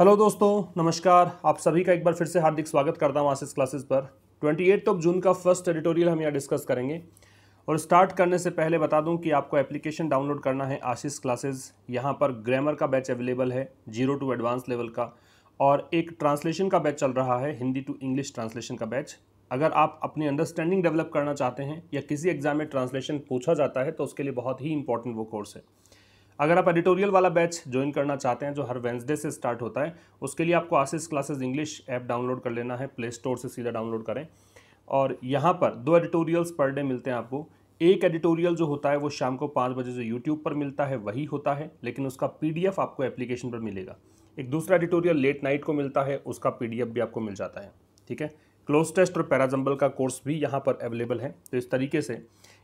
hello दोस्तों नमस्कार आप सभी का एक बार फिर से हार्दिक स्वागत करता हूँ आसिस क्लासेस पर ट्वेंटी एट ऑफ जून का फर्स्ट एडिटोरियल हम यहाँ डिस्कस करेंगे और स्टार्ट करने से पहले बता दूं कि आपको एप्लीकेशन डाउनलोड करना है आशीष क्लासेस यहाँ पर ग्रामर का बैच अवेलेबल है जीरो टू एडवांस लेवल का और एक ट्रांसलेशन का बैच चल रहा है हिंदी टू इंग्लिश ट्रांसलेशन का बैच अगर आप अपनी अंडरस्टैंडिंग डेवलप करना चाहते हैं या किसी एग्ज़ाम में ट्रांसलेशन पूछा जाता है तो उसके लिए बहुत ही इंपॉर्टेंट वो कोर्स है अगर आप एडिटोरियल वाला बैच ज्वाइन करना चाहते हैं जो हर वेंसडे से स्टार्ट होता है उसके लिए आपको Aasis classes English app download कर लेना है प्ले स्टोर से सीधा डाउनलोड करें और यहाँ पर दो एडिटोरियल्स पर डे मिलते हैं आपको एक एडिटोरियल जो होता है वो शाम को पाँच बजे जो यूट्यूब पर मिलता है वही होता है लेकिन उसका पी आपको एप्लीकेशन पर मिलेगा एक दूसरा एडिटोरियल लेट नाइट को मिलता है उसका पी भी आपको मिल जाता है ठीक है क्लोज टेस्ट और पैराजम्बल का कोर्स भी यहाँ पर अवेलेबल है तो इस तरीके से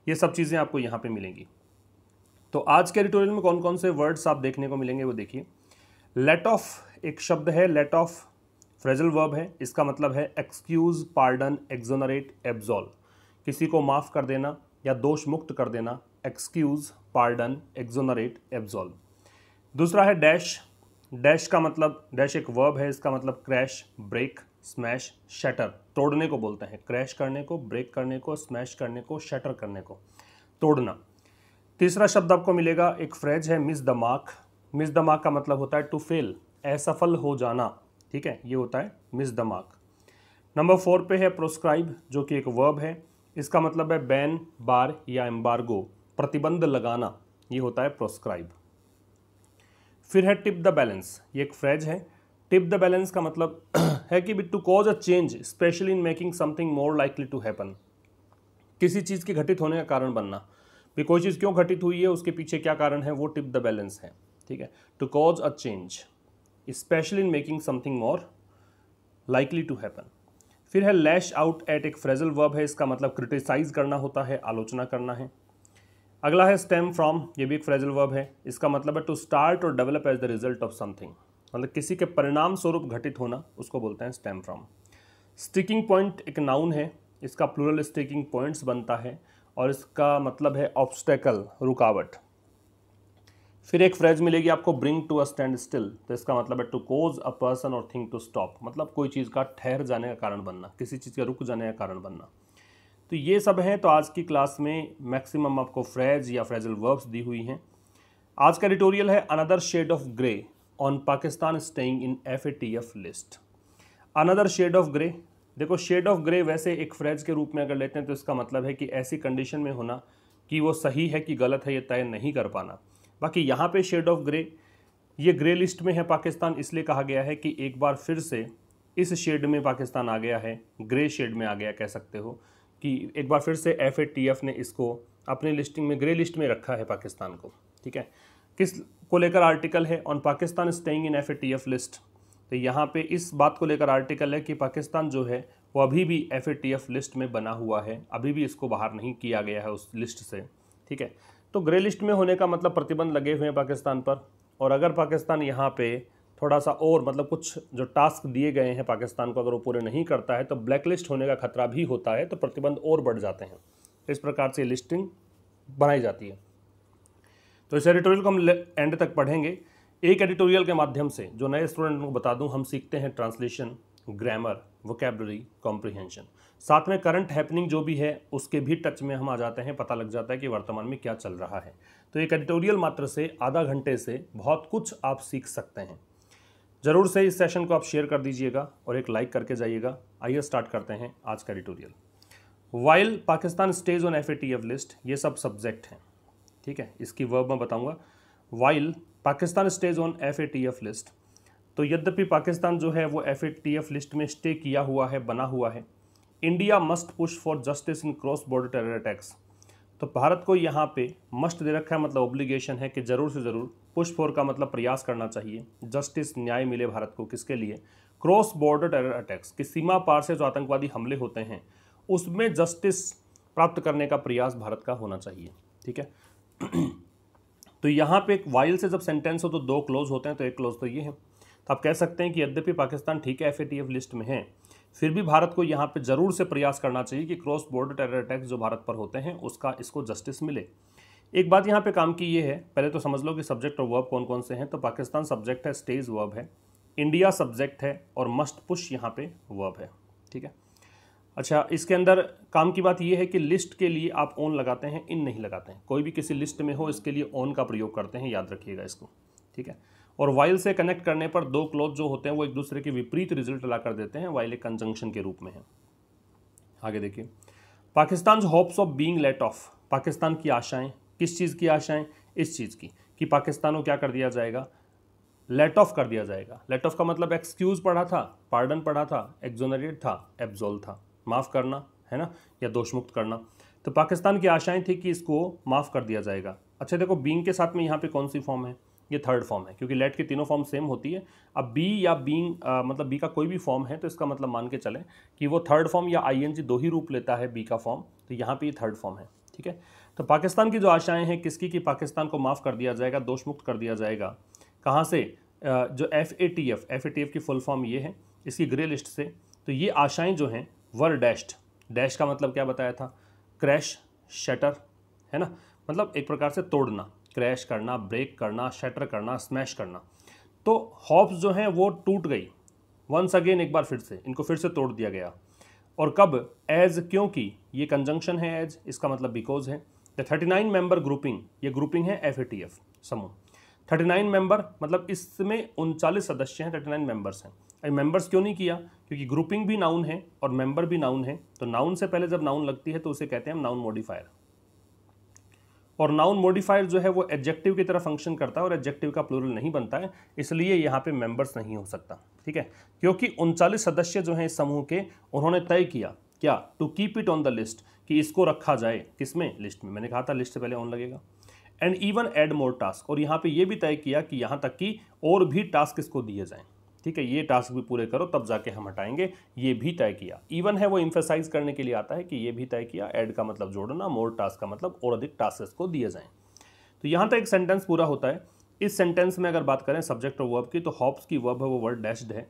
ये सब चीज़ें आपको यहाँ पर मिलेंगी तो आज के एडिटोरियल में कौन कौन से वर्ड्स आप देखने को मिलेंगे वो देखिए लेट ऑफ एक शब्द है लेट ऑफ फ्रेजल वर्ब है इसका मतलब है एक्सक्यूज पार्डन एक्जोनरेट एब्जॉल किसी को माफ़ कर देना या दोष मुक्त कर देना एक्सक्यूज पार्डन एक्जोनरेट एब्जॉल दूसरा है डैश डैश का मतलब डैश एक वर्ब है इसका मतलब क्रैश ब्रेक स्मैश शटर तोड़ने को बोलते हैं क्रैश करने को ब्रेक करने को स्मैश करने को शटर करने को तोड़ना तीसरा शब्द आपको मिलेगा एक फ्रेज है miss the mark miss the mark का मतलब होता है टू फेल असफल हो जाना ठीक है ये होता है miss the mark number four पे है प्रोस्क्राइब जो कि एक वर्ब है इसका मतलब है बैन बार या एम्बार्गो प्रतिबंध लगाना ये होता है प्रोस्क्राइब फिर है टिप द बैलेंस ये एक फ्रेज है टिप द बैलेंस का मतलब है कि to cause a change specially in making something more likely to happen किसी चीज़ के घटित होने का कारण बनना चीज क्यों घटित हुई है उसके पीछे क्या कारण है वो टिप द बैलेंस है ठीक है to cause a change special in making something more likely to happen फिर है लैश आउट एट एक फ्रेजल वर्ब है इसका मतलब क्रिटिसाइज करना होता है आलोचना करना है अगला है स्टेम फ्रॉम ये भी एक फ्रेजल वर्ब है इसका मतलब है टू स्टार्ट और develop as the result of something मतलब किसी के परिणाम स्वरूप घटित होना उसको बोलते हैं स्टेम फ्रॉम स्टिकिंग पॉइंट एक नाउन है इसका प्लूरल स्टिकिंग पॉइंट्स बनता है और इसका मतलब है ऑब्स्टेकल रुकावट फिर एक फ्रेज मिलेगी आपको bring to a standstill तो इसका मतलब है टू कोज अ पर्सन और थिंग टू स्टॉप मतलब कोई चीज़ का ठहर जाने का कारण बनना किसी चीज़ का रुक जाने का कारण बनना तो ये सब हैं तो आज की क्लास में मैक्सिमम आपको फ्रेज या फ्रेजल वर्ब्स दी हुई हैं आज का एडिटोरियल है another shade of grey on Pakistan staying in F A T F list another shade of grey देखो शेड ऑफ ग्रे वैसे एक फ्रेज के रूप में अगर लेते हैं तो इसका मतलब है कि ऐसी कंडीशन में होना कि वो सही है कि गलत है ये तय नहीं कर पाना बाकी यहाँ पे शेड ऑफ ग्रे ये ग्रे लिस्ट में है पाकिस्तान इसलिए कहा गया है कि एक बार फिर से इस शेड में पाकिस्तान आ गया है ग्रे शेड में आ गया कह सकते हो कि एक बार फिर से एफ ने इसको अपने लिस्टिंग में ग्रे लिस्ट में रखा है पाकिस्तान को ठीक है किस को लेकर आर्टिकल है on Pakistan staying in F list तो यहाँ पे इस बात को लेकर आर्टिकल है कि पाकिस्तान जो है वो अभी भी एफ लिस्ट में बना हुआ है अभी भी इसको बाहर नहीं किया गया है उस लिस्ट से ठीक है तो ग्रे लिस्ट में होने का मतलब प्रतिबंध लगे हुए हैं पाकिस्तान पर और अगर पाकिस्तान यहाँ पे थोड़ा सा और मतलब कुछ जो टास्क दिए गए हैं पाकिस्तान को अगर वो पूरे नहीं करता है तो ब्लैक लिस्ट होने का खतरा भी होता है तो प्रतिबंध और बढ़ जाते हैं इस प्रकार से लिस्टिंग बनाई जाती है तो इस एडिटोरियल को हम एंड तक पढ़ेंगे एक एडिटोरियल के माध्यम से जो नए स्टूडेंट को बता दूं हम सीखते हैं ट्रांसलेशन ग्रामर वोकेबलरी कॉम्प्रिहेंशन साथ में करंट हैपनिंग जो भी है उसके भी टच में हम आ जाते हैं पता लग जाता है कि वर्तमान में क्या चल रहा है तो एक एडिटोरियल मात्र से आधा घंटे से बहुत कुछ आप सीख सकते हैं ज़रूर से इस सेशन को आप शेयर कर दीजिएगा और एक लाइक करके जाइएगा आइए स्टार्ट करते हैं आज का editorial while Pakistan stays on F list ये सब सब्जेक्ट हैं ठीक है इसकी वर्ब मैं बताऊँगा while Pakistan stays on F A T F list तो यद्यपि पाकिस्तान जो है वो F A T F list में स्टे किया हुआ है बना हुआ है India must push for justice in cross border terror attacks तो भारत को यहाँ पे मस्ट दे रखा है मतलब ऑब्लिगेशन है कि ज़रूर से ज़रूर पुश फॉर का मतलब प्रयास करना चाहिए जस्टिस न्याय मिले भारत को किसके लिए क्रॉस बॉर्डर टेरर अटैक्स की सीमा पार से जो आतंकवादी हमले होते हैं उसमें जस्टिस प्राप्त करने का प्रयास भारत का होना चाहिए ठीक है तो यहाँ पे एक वाइल से जब सेंटेंस हो तो दो क्लोज होते हैं तो एक क्लोज तो ये है तो आप कह सकते हैं कि यद्यपि पाकिस्तान ठीक है एफ लिस्ट में है फिर भी भारत को यहाँ पे ज़रूर से प्रयास करना चाहिए कि क्रॉस बॉर्डर टेरर अटैक्स जो भारत पर होते हैं उसका इसको जस्टिस मिले एक बात यहाँ पे काम की ये है पहले तो समझ लो कि सब्जेक्ट और वर्ब कौन कौन से हैं तो पाकिस्तान सब्जेक्ट है स्टेज वर्ब है इंडिया सब्जेक्ट है और मस्ट पुश यहाँ पे वर्ब है ठीक है अच्छा इसके अंदर काम की बात यह है कि लिस्ट के लिए आप ऑन लगाते हैं इन नहीं लगाते हैं कोई भी किसी लिस्ट में हो इसके लिए ऑन का प्रयोग करते हैं याद रखिएगा इसको ठीक है और वाइल से कनेक्ट करने पर दो क्लॉथ जो होते हैं वो एक दूसरे के विपरीत रिजल्ट ला कर देते हैं वाइल एक कंजंक्शन के रूप में है आगे देखिए Pakistan hopes of being let off Pakistan की आशाएं किस चीज़ की आशाएं इस चीज़ की कि पाकिस्तान को क्या कर दिया जाएगा लेट ऑफ कर दिया जाएगा लेट ऑफ का मतलब एक्सक्यूज़ पढ़ा था पार्डन पढ़ा था एक्जोनरेट था एब्जोल था माफ़ करना है ना या दोषमुक्त करना तो पाकिस्तान की आशाएं थी कि इसको माफ़ कर दिया जाएगा अच्छा देखो बींग के साथ में यहाँ पे कौन सी फॉर्म है ये थर्ड फॉर्म है क्योंकि लेट की तीनों फॉर्म सेम होती है अब बी या बींग मतलब बी का कोई भी फॉर्म है तो इसका मतलब मान के चलें कि वो थर्ड फॉर्म या आई दो ही रूप लेता है बी का फॉर्म तो यहाँ पर ये थर्ड फॉर्म है ठीक है तो पाकिस्तान की जो आशाएं हैं किसकी कि पाकिस्तान को माफ़ कर दिया जाएगा दोष मुक्त कर दिया जाएगा कहाँ से जो F A T F F A T F की फुल फॉर्म ये है इसकी ग्रे लिस्ट से तो ये आशाएँ जो हैं वर डैश्ड डैश का मतलब क्या बताया था क्रैश शटर है ना मतलब एक प्रकार से तोड़ना क्रैश करना ब्रेक करना शटर करना स्मैश करना तो हॉप्स जो हैं वो टूट गई वंस अगेन एक बार फिर से इनको फिर से तोड़ दिया गया और कब एज क्योंकि ये कंजंक्शन है एज इसका मतलब बिकॉज है the thirty nine member grouping ये ग्रुपिंग है एफ ए टी एफ समूह थर्टी नाइन मेंबर मतलब इसमें उनचालीस सदस्य हैं थर्टी नाइन मेंबर्स हैं अभी मेंबर्स क्यों नहीं किया क्योंकि ग्रुपिंग भी नाउन है और मेंबर भी नाउन है तो नाउन से पहले जब नाउन लगती है तो उसे कहते हैं हम नाउन मॉडिफायर और नाउन मॉडिफायर जो है वो एडजेक्टिव की तरह फंक्शन करता है और एडजेक्टिव का प्लूरल नहीं बनता है इसलिए यहाँ पे मेंबर्स नहीं हो सकता ठीक है क्योंकि उनचालीस सदस्य जो हैं इस समूह के उन्होंने तय किया क्या to keep it on the list कि इसको रखा जाए किसमें लिस्ट में मैंने कहा था लिस्ट से पहले ऑन लगेगा and even add more task और यहाँ पे ये भी तय किया कि यहाँ तक कि और भी टास्क इसको दिए जाएं ठीक है ये टास्क भी पूरे करो तब जाके हम हटाएंगे ये भी तय किया इवन है वो इम्फेसाइज करने के लिए आता है कि ये भी तय किया एड का मतलब जोड़ना मोर टास्क का मतलब और अधिक टास्क इसको दिए जाएँ तो यहाँ तक एक सेंटेंस पूरा होता है इस सेंटेंस में अगर बात करें सब्जेक्ट और वर्ब की तो हॉप्स की वर्ब है वो वर्ड डैश्ड है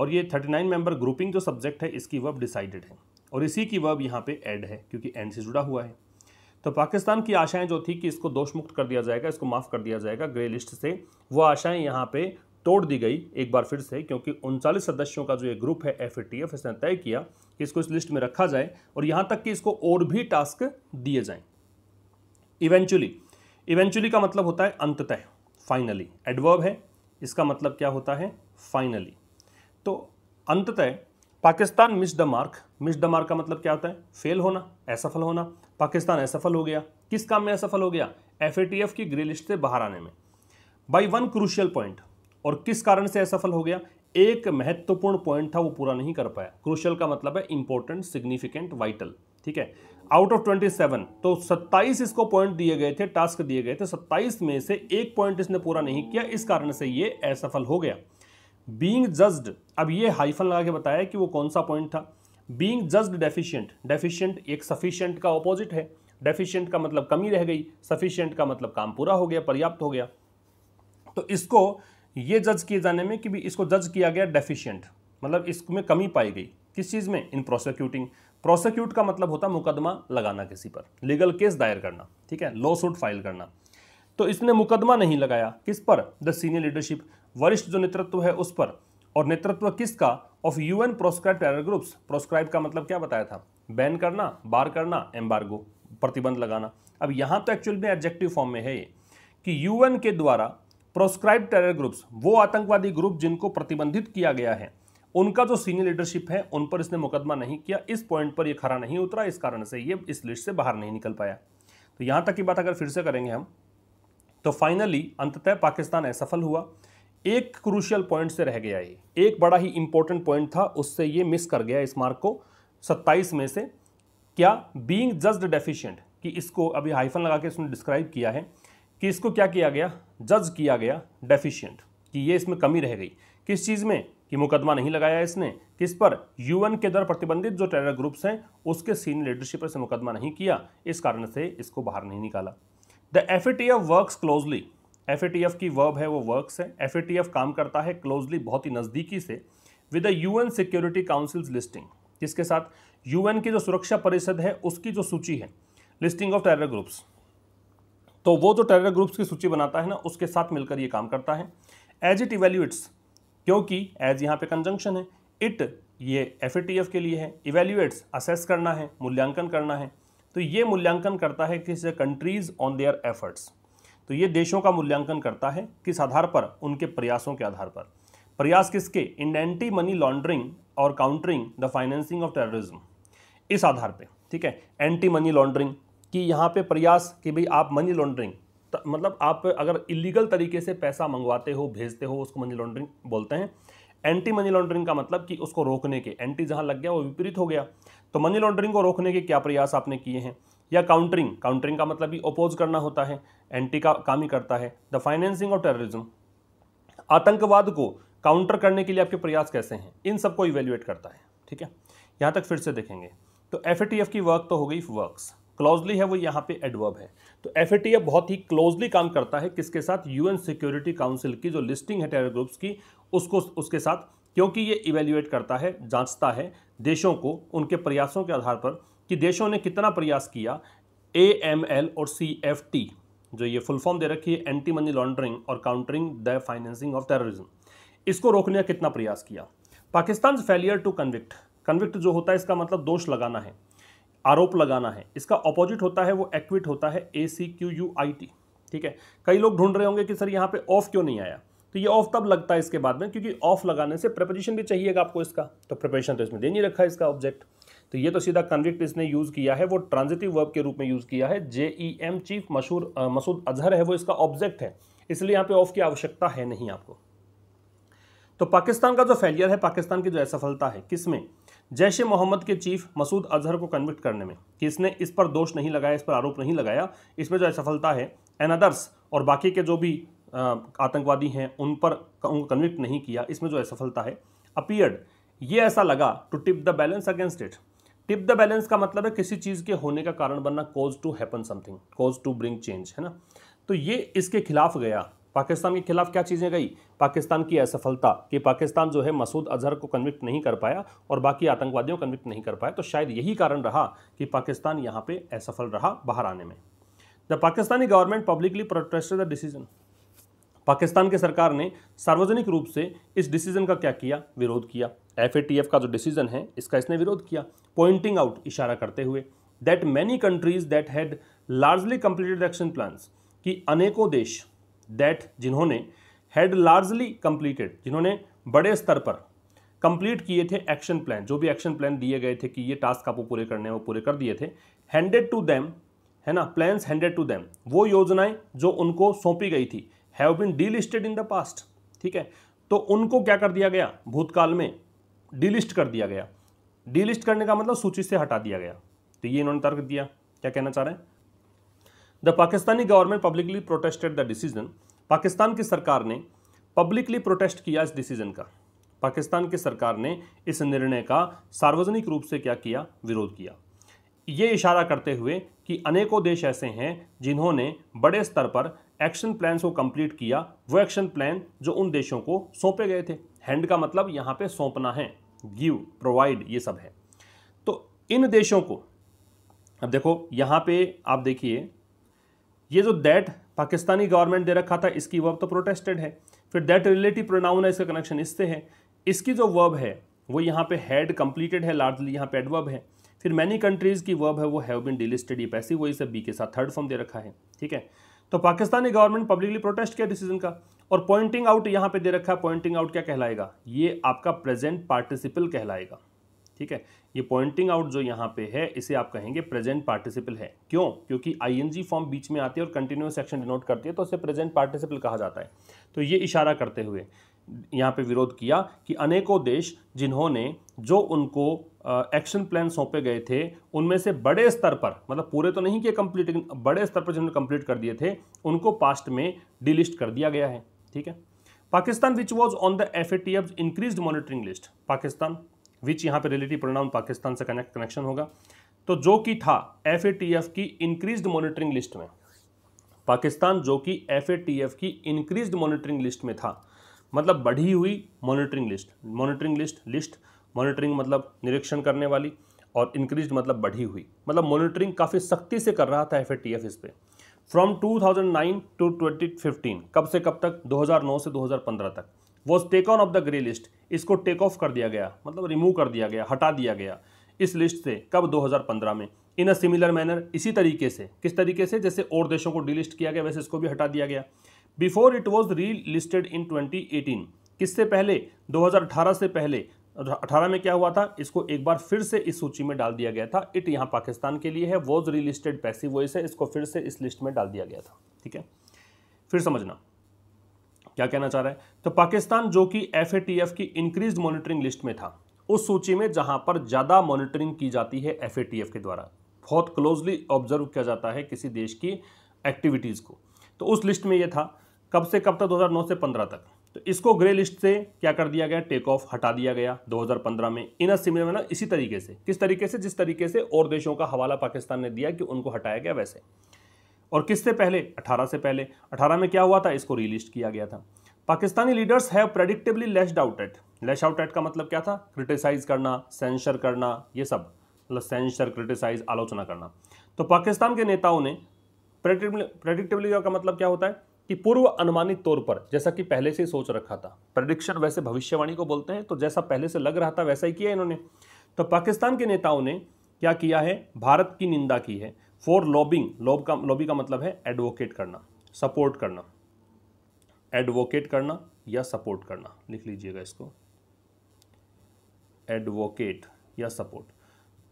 और ये 39 मेंबर ग्रुपिंग जो सब्जेक्ट है इसकी वर्ब डिसाइडेड है और इसी की वर्ब यहाँ पे ऐड है क्योंकि एंड से जुड़ा हुआ है तो पाकिस्तान की आशाएं जो थी कि इसको दोष मुक्त कर दिया जाएगा इसको माफ़ कर दिया जाएगा ग्रे लिस्ट से वो आशाएं यहाँ पे तोड़ दी गई एक बार फिर से क्योंकि उनचालीस सदस्यों का जो ये ग्रुप है एफ इसने तय किया कि इसको इस लिस्ट में रखा जाए और यहाँ तक कि इसको और भी टास्क दिए जाएँ इवेंचुअली इवेंचुअली का मतलब होता है अंततः फाइनली एडवर्ब है इसका मतलब क्या होता है फाइनली तो अंततः Pakistan miss the mark miss the mark का मतलब क्या होता है फेल होना असफल होना पाकिस्तान असफल हो गया किस काम में असफल हो गया एफ की ग्रे लिस्ट से बाहर आने में बाई वन क्रूशियल पॉइंट और किस कारण से असफल हो गया एक महत्वपूर्ण पॉइंट था वो पूरा नहीं कर पाया क्रूशियल का मतलब है इंपॉर्टेंट सिग्निफिकेंट वाइटल ठीक है आउट ऑफ 27 तो 27 इसको पॉइंट दिए गए थे टास्क दिए गए थे 27 में से एक पॉइंट इसने पूरा नहीं किया इस कारण से ये असफल हो गया बींग जज्ड अब ये हाइफन लगा के बताया कि वो कौन सा पॉइंट था बींग जस्ट डेफिशियंट डेफिशियंट एक सफिशियंट का ऑपोजिट है डेफिशियंट का मतलब कमी रह गई सफिशियंट का मतलब काम पूरा हो गया पर्याप्त हो गया तो इसको ये जज किए जाने में कि भी इसको जज किया गया डेफिशियंट मतलब इसमें कमी पाई गई किस चीज़ में इन प्रोसिक्यूटिंग प्रोसिक्यूट का मतलब होता मुकदमा लगाना किसी पर लीगल केस दायर करना ठीक है लॉ सूट फाइल करना तो इसने मुकदमा नहीं लगाया किस पर द सीनियर लीडरशिप वरिष्ठ जो नेतृत्व है उस पर और नेतृत्व किसका of UN proscribe terror groups proscribe का मतलब क्या बताया था बैन करना बार करना एम्बार्गो प्रतिबंध लगाना अब यहां तो एक्चुअल में एडजेक्टिव फॉर्म में है ये कि यूएन के द्वारा प्रोस्क्राइब टेरर ग्रुप्स वो आतंकवादी ग्रुप जिनको प्रतिबंधित किया गया है उनका जो सीनियर लीडरशिप है उन पर इसने मुकदमा नहीं किया इस पॉइंट पर ये खरा नहीं उतरा इस कारण से ये इस लिस्ट से बाहर नहीं निकल पाया तो यहां तक की बात अगर फिर से करेंगे हम तो फाइनली अंततः पाकिस्तान असफल हुआ एक क्रूशियल पॉइंट से रह गया ये एक बड़ा ही इंपॉर्टेंट पॉइंट था उससे ये मिस कर गया इस मार्क को 27 में से क्या बीइंग जज्ड डेफिशिएंट कि इसको अभी हाइफन लगा के इसने डिस्क्राइब किया है कि इसको क्या किया गया जज किया गया डेफिशिएंट कि ये इसमें कमी रह गई किस चीज़ में कि मुकदमा नहीं लगाया इसने किस पर यूएन के द्वारा प्रतिबंधित जो टेरर ग्रुप्स हैं उसके सीनियर लीडरशिप से मुकदमा नहीं किया इस कारण से इसको बाहर नहीं निकाला the F A works closely F की वर्ब है वो वर्क्स है एफ काम करता है क्लोजली बहुत ही नज़दीकी से with the UN security council's listing जिसके साथ यूएन की जो सुरक्षा परिषद है उसकी जो सूची है लिस्टिंग ऑफ टेरर ग्रुप्स तो वो जो टेरर ग्रुप्स की सूची बनाता है ना उसके साथ मिलकर ये काम करता है एज इट इवेल्यूएट्स क्योंकि एज यहाँ पे कंजंक्शन है इट ये एफ के लिए है इवेल्यूएट्स असेस करना है मूल्यांकन करना है तो ये मूल्यांकन करता है किस कंट्रीज ऑन देयर एफर्ट्स तो ये देशों का मूल्यांकन करता है किस आधार पर उनके प्रयासों के आधार पर प्रयास किसके इन एंटी मनी लॉन्ड्रिंग और countering the financing of terrorism इस आधार पे ठीक है एंटी मनी लॉन्ड्रिंग कि यहाँ पे प्रयास कि भाई आप मनी लॉन्ड्रिंग मतलब आप अगर इलीगल तरीके से पैसा मंगवाते हो भेजते हो उसको मनी लॉन्ड्रिंग बोलते हैं एंटी मनी लॉन्ड्रिंग का मतलब कि उसको रोकने के एंटी जहाँ लग गया वो विपरीत हो गया तो मनी लॉन्ड्रिंग को रोकने के क्या प्रयास आपने किए हैं या काउंटरिंग काउंटरिंग का मतलब भी अपोज करना होता है एंटी का काम ही करता है द फाइनेंसिंग ऑफ टेररिज्म आतंकवाद को काउंटर करने के लिए आपके प्रयास कैसे हैं इन सबको इवेल्युएट करता है ठीक है यहाँ तक फिर से देखेंगे तो एफ की वर्क तो हो गई वर्क्स क्लोजली है वो यहाँ पे एडवर्ब है तो एफ बहुत ही क्लोजली काम करता है किसके साथ यूएन सिक्योरिटी काउंसिल की जो लिस्टिंग है टेरर ग्रुप्स की उसको उसके साथ क्योंकि ये इवेल्युएट करता है जांचता है देशों को उनके प्रयासों के आधार पर कि देशों ने कितना प्रयास किया ए एम एल और सी एफ टी जो ये फुल फॉर्म दे रखी है एंटी मनी लॉन्ड्रिंग और countering the financing of terrorism इसको रोकने का कितना प्रयास किया Pakistan failure to convict convict जो होता है इसका मतलब दोष लगाना है आरोप लगाना है इसका अपोजिट होता है वो एक्विट होता है A C Q U I T ठीक है कई लोग ढूंढ रहे होंगे कि सर यहाँ पे ऑफ क्यों नहीं आया तो ये ऑफ तब लगता है इसके बाद में क्योंकि ऑफ लगाने से प्रपोजिशन भी चाहिएगा आपको इसका तो प्रिपरेशन तो इसमें दे नहीं रखा है इसका ऑब्जेक्ट तो ये तो सीधा कन्विक्ट इसने यूज़ किया है वो ट्रांजिटिव वर्ब के रूप में यूज़ किया है जे ई एम चीफ मशहूर मसूद अजहर है वो इसका ऑब्जेक्ट है इसलिए यहाँ पे ऑफ की आवश्यकता है नहीं आपको तो पाकिस्तान का जो फेलियर है पाकिस्तान की जो असफलता है किसमें जैश जैश मोहम्मद के चीफ मसूद अजहर को कन्विक्ट करने में कि इसने इस पर दोष नहीं लगाया इस पर आरोप नहीं लगाया इसमें जो असफलता है एन अदर्स और बाकी के जो भी आतंकवादी हैं उन पर उनको कन्विक्ट नहीं किया इसमें जो असफलता है अपीयर्ड ये ऐसा लगा to tip the balance against it tip the balance का मतलब है किसी चीज़ के होने का कारण बनना cause to happen something cause to bring change है ना तो ये इसके खिलाफ गया पाकिस्तान के खिलाफ क्या चीज़ें गई पाकिस्तान की असफलता कि पाकिस्तान जो है मसूद अजहर को कन्विक्ट नहीं कर पाया और बाकी आतंकवादियों को कन्विक्ट नहीं कर पाया तो शायद यही कारण रहा कि पाकिस्तान यहाँ पे असफल रहा बाहर आने में the Pakistani government publicly protested the decision Pakistan की सरकार ने सार्वजनिक रूप से इस डिसीजन का क्या किया विरोध किया एफ का जो डिसीजन है इसका इसने विरोध किया पॉइंटिंग आउट इशारा करते हुए that many countries that had largely completed action plans कि अनेकों देश दैट जिन्होंने हैड लार्जली कंप्लीटेड जिन्होंने बड़े स्तर पर कंप्लीट किए थे एक्शन प्लान जो भी एक्शन प्लान दिए गए थे कि ये टास्क आपको पूरे करने हैं वो पूरे कर दिए थे हैंडेड टू दैम है ना प्लान्स हैंडेड टू दैम वो योजनाएं जो उनको सौंपी गई थी have been delisted in the past ठीक है तो उनको क्या कर दिया गया भूतकाल में डीलिस्ट कर दिया गया डीलिस्ट करने का मतलब सूची से हटा दिया गया तो ये इन्होंने तर्क दिया क्या कहना चाह रहे हैं the Pakistani government publicly protested the decision Pakistan की सरकार ने पब्लिकली प्रोटेस्ट किया इस डिसीजन का पाकिस्तान की सरकार ने इस निर्णय का सार्वजनिक रूप से क्या किया विरोध किया ये इशारा करते हुए कि अनेकों देश ऐसे हैं जिन्होंने बड़े स्तर पर एक्शन प्लान्स को कंप्लीट किया वो एक्शन प्लान जो उन देशों को सौंपे गए थे हैंड का मतलब यहाँ पे सौंपना है गिव प्रोवाइड ये सब है तो इन देशों को अब देखो यहाँ पे आप देखिए ये जो दैट पाकिस्तानी गवर्नमेंट दे रखा था इसकी वर्ब तो प्रोटेस्टेड है फिर दैट रिलेटिव प्रोनाउन है इसका कनेक्शन इससे है इसकी जो वर्ब है वो यहाँ पे हैड कंप्लीटेड है लार्जली यहाँ पे एडवर्ब है फिर मैनी कंट्रीज़ की वर्ब है वो हैव बिन डिलिस्टेड ये पैसिव वॉइस है बी के साथ थर्ड फॉर्म दे रखा है ठीक है तो पाकिस्तानी गवर्नमेंट पब्लिकली प्रोटेस्ट किया डिसीजन का और पॉइंटिंग आउट यहाँ पे दे रखा है पॉइंटिंग आउट क्या कहलाएगा ये आपका प्रेजेंट पार्टिसिपल कहलाएगा ठीक है ये पॉइंटिंग आउट जो यहाँ पे है इसे आप कहेंगे प्रेजेंट पार्टिसिपल है क्यों क्योंकि आईएनजी फॉर्म बीच में आती है और कंटिन्यूस एक्शन डिनोट करती है तो उसे प्रेजेंट पार्टिसिपल कहा जाता है तो ये इशारा करते हुए यहाँ पे विरोध किया कि अनेकों देश जिन्होंने जो उनको एक्शन प्लान सौंपे गए थे उनमें से बड़े स्तर पर मतलब पूरे तो नहीं किए कम्प्लीट बड़े स्तर पर जिन्होंने कंप्लीट कर दिए थे उनको पास्ट में डिलिस्ट कर दिया गया है ठीक है Pakistan which was on the F A T F increase monitoring list Pakistan which यहाँ पे रिलेटिव प्रोनाउन पाकिस्तान से कनेक्ट कनेक्शन होगा तो जो कि था एफ ए टी एफ की इंक्रीज मॉनिटरिंग लिस्ट में पाकिस्तान जो कि एफ ए टी एफ की इंक्रीज मॉनिटरिंग लिस्ट में था मतलब बढ़ी हुई monitoring list monitoring list list monitoring मतलब निरीक्षण करने वाली और इंक्रीज मतलब बढ़ी हुई मतलब मॉनिटरिंग काफ़ी सख्ती से कर रहा था एफ ए टी एफ इस पर from two thousand nine to twenty fifteen कब से कब तक दो हज़ार नौ से दो हज़ार पंद्रह तक was taken off the grey list इसको टेक ऑफ कर दिया गया मतलब रिमूव कर दिया गया हटा दिया गया इस लिस्ट से कब दो हज़ार पंद्रह में इन अ सिमिलर मैनर इसी तरीके से किस तरीके से जैसे और देशों को डिलिस्ट किया गया वैसे इसको भी हटा दिया गया before it was relisted in eighteen किससे पहले दो हज़ार अठारह से पहले अठारह में क्या हुआ था इसको एक बार फिर से इस सूची में डाल दिया गया था इट यहाँ पाकिस्तान के लिए है वॉज रिलिस्टेड पैसिव वॉइस है इसको फिर से इस लिस्ट में डाल दिया गया था ठीक है फिर समझना क्या कहना चाह रहा है तो पाकिस्तान जो कि एफ की इंक्रीज मॉनिटरिंग लिस्ट में था उस सूची में जहाँ पर ज़्यादा मॉनिटरिंग की जाती है एफ के द्वारा बहुत क्लोजली ऑब्जर्व किया जाता है किसी देश की एक्टिविटीज़ को तो उस लिस्ट में ये था कब से कब तक 2009 से 15 तक तो इसको ग्रे लिस्ट से क्या कर दिया गया टेक ऑफ हटा दिया गया 2015 में इन सिमिलर में ना इसी तरीके से किस तरीके से जिस तरीके से और देशों का हवाला पाकिस्तान ने दिया कि उनको हटाया गया वैसे और किससे पहले 18 से पहले 18 में क्या हुआ था इसको रीलिस्ट किया गया था Pakistani leaders have predictably less doubted less outed का मतलब क्या था क्रिटिसाइज करना सेंशर करना ये सब मतलब सेंशर क्रिटिसाइज आलोचना करना तो पाकिस्तान के नेताओं ने प्रेडिक्टेबली का मतलब क्या होता है कि पूर्व अनुमानित तौर पर जैसा कि पहले से सोच रखा था प्रडिक्शन वैसे भविष्यवाणी को बोलते हैं तो जैसा पहले से लग रहा था वैसा ही किया इन्होंने तो पाकिस्तान के नेताओं ने क्या किया है भारत की निंदा की है फॉर लॉबिंग लॉब का लॉबी का मतलब है एडवोकेट करना सपोर्ट करना एडवोकेट करना या सपोर्ट करना लिख लीजिएगा इसको एडवोकेट या सपोर्ट